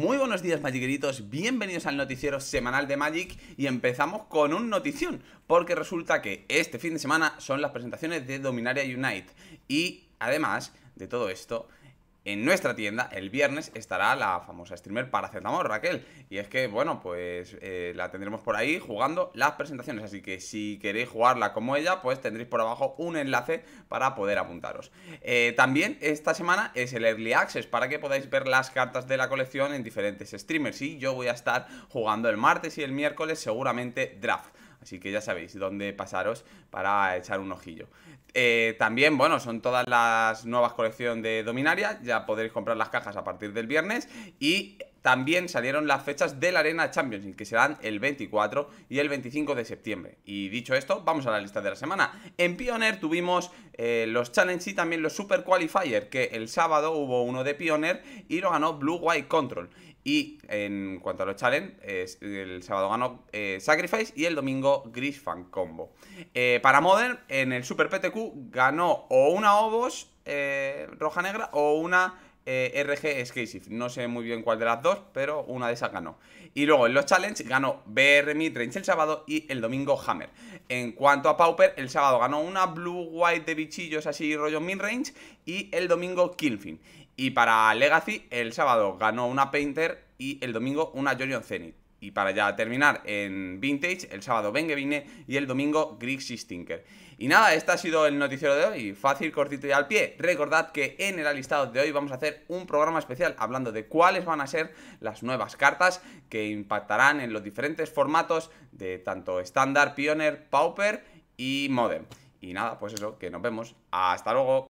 Muy buenos días magiqueritos, bienvenidos al noticiero semanal de Magic y empezamos con un notición, porque resulta que este fin de semana son las presentaciones de Dominaria Unite y además de todo esto, en nuestra tienda el viernes estará la famosa streamer para Paracetamol, Raquel. Y es que, bueno, pues eh, la tendremos por ahí jugando las presentaciones. Así que si queréis jugarla como ella, pues tendréis por abajo un enlace para poder apuntaros. Eh, también esta semana es el Early Access para que podáis ver las cartas de la colección en diferentes streamers. Y yo voy a estar jugando el martes y el miércoles seguramente draft. Así que ya sabéis dónde pasaros para echar un ojillo. Eh, también, bueno, son todas las nuevas colecciones de Dominaria. Ya podréis comprar las cajas a partir del viernes. Y también salieron las fechas de la Arena Champions que serán el 24 y el 25 de septiembre. Y dicho esto, vamos a la lista de la semana. En Pioneer tuvimos eh, los Challenge y también los Super Qualifier, que el sábado hubo uno de Pioneer y lo ganó Blue White Control. Y en cuanto a los challenge, el sábado ganó eh, Sacrifice y el domingo Fan Combo. Eh, para Modern, en el Super PTQ ganó o una Ovos roja negra o una eh, RG Exclusive. No sé muy bien cuál de las dos, pero una de esas ganó. Y luego en los Challenge ganó BR Midrange el sábado y el domingo Hammer. En cuanto a Pauper, el sábado ganó una Blue White de bichillos así rollo Midrange y el domingo Kilfin, Y para Legacy, el sábado ganó una Painter y el domingo una Jorion Zenith. Y para ya terminar en Vintage, el sábado Vengevine y el domingo Grixie Stinker. Y nada, este ha sido el noticiero de hoy, fácil, cortito y al pie. Recordad que en el alistado de hoy vamos a hacer un programa especial hablando de cuáles van a ser las nuevas cartas que impactarán en los diferentes formatos de tanto estándar, pioneer, pauper y modem. Y nada, pues eso, que nos vemos. Hasta luego.